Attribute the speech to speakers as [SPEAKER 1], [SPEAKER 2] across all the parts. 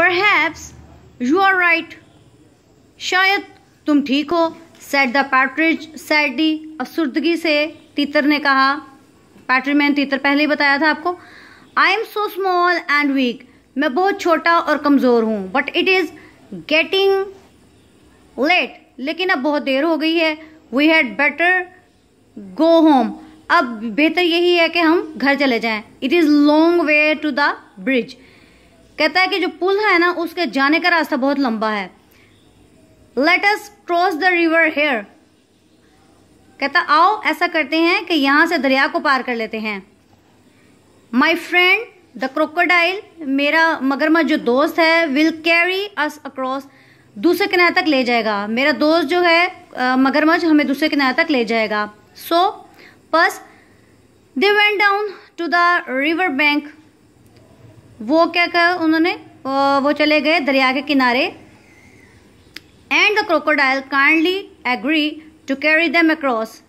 [SPEAKER 1] perhaps you are right शायद तुम ठीक हो सेट द पैट्रिज सेट डी अब्सुर्दगी से तीतर ने कहा पैट्रीमैन तीतर पहले ही बताया था आपको I am so small and weak मैं बहुत छोटा और कमज़ोर हूँ but it is getting late लेकिन अब बहुत देर हो गई है we had better go home अब बेहतर यही है कि हम घर चले जाएं it is long way to the bridge कहता है कि जो पुल है ना उसके जाने का रास्ता बहुत लंबा है let cross the river here कहता आओ ऐसा करते हैं कि यहां से दरिया को पार कर लेते हैं माई फ्रेंड द क्रोकोडाइल मेरा मगरमच्छ जो दोस्त है विल कैरी अस अक्रॉस दूसरे किनारे तक ले जाएगा मेरा दोस्त जो है मगरमच्छ हमें दूसरे किनारे तक ले जाएगा सो बस they went down to the river bank वो क्या कहा उन्होंने वो चले गए दरिया के किनारे and the crocodile kindly agree to carry them across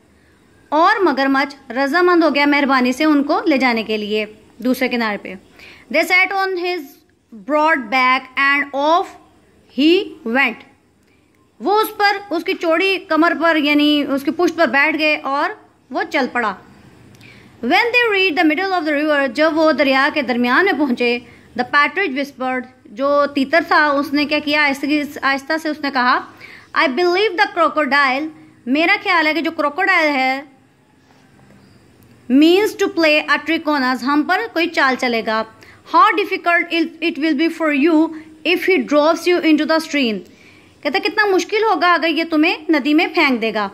[SPEAKER 1] और मगरमच्छ रजामंद हो गया मेहरबानी से उनको ले जाने के लिए दूसरे किनारे पे they sat on his broad back and off he went वो उस पर उसकी चौड़ी कमर पर यानी उसकी पुष्ट पर बैठ गए और वो चल पड़ा when they reached the middle of the river जब वो दरिया के दरमियान में पहुंचे द पैट्रिज विस्पर्ड जो तीतर था उसने क्या किया आहिस्ता से उसने कहा आई बिलीव द क्रोकोडाइल मेरा ख्याल है कि जो क्रोकोडाइल है means to play a trick on us हम पर कोई चाल चलेगा how difficult it will be for you if he drops you into the stream कहते कितना मुश्किल होगा अगर ये तुम्हें नदी में फेंक देगा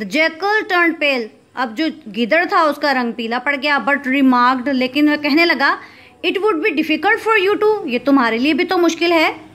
[SPEAKER 1] द जैकल टर्न पेल अब जो गिदड़ था उसका रंग पीला पड़ गया बट रिमार्क्ड लेकिन वह कहने लगा it would be difficult for you too ये तुम्हारे लिए भी तो मुश्किल है